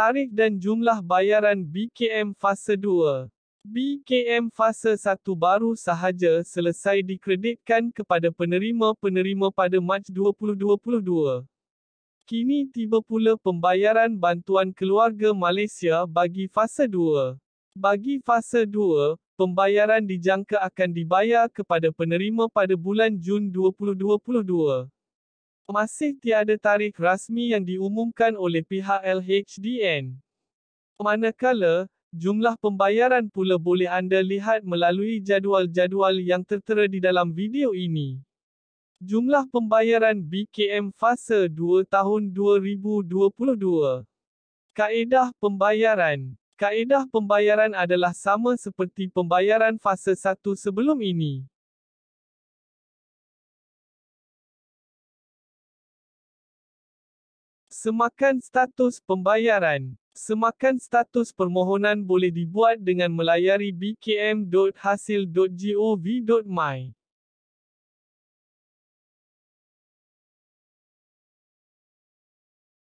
tarikh dan jumlah bayaran BKM fasa 2. BKM fasa 1 baru sahaja selesai dikreditkan kepada penerima-penerima pada Mac 2022. Kini tiba pula pembayaran bantuan keluarga Malaysia bagi fasa 2. Bagi fasa 2, pembayaran dijangka akan dibayar kepada penerima pada bulan Jun 2022 masih tiada tarikh rasmi yang diumumkan oleh pihak LHDN. Manakala, jumlah pembayaran pula boleh anda lihat melalui jadual-jadual yang tertera di dalam video ini. Jumlah pembayaran BKM fasa 2 tahun 2022. Kaedah pembayaran. Kaedah pembayaran adalah sama seperti pembayaran fasa 1 sebelum ini. Semakan status pembayaran. Semakan status permohonan boleh dibuat dengan melayari bkm.hasil.gov.my.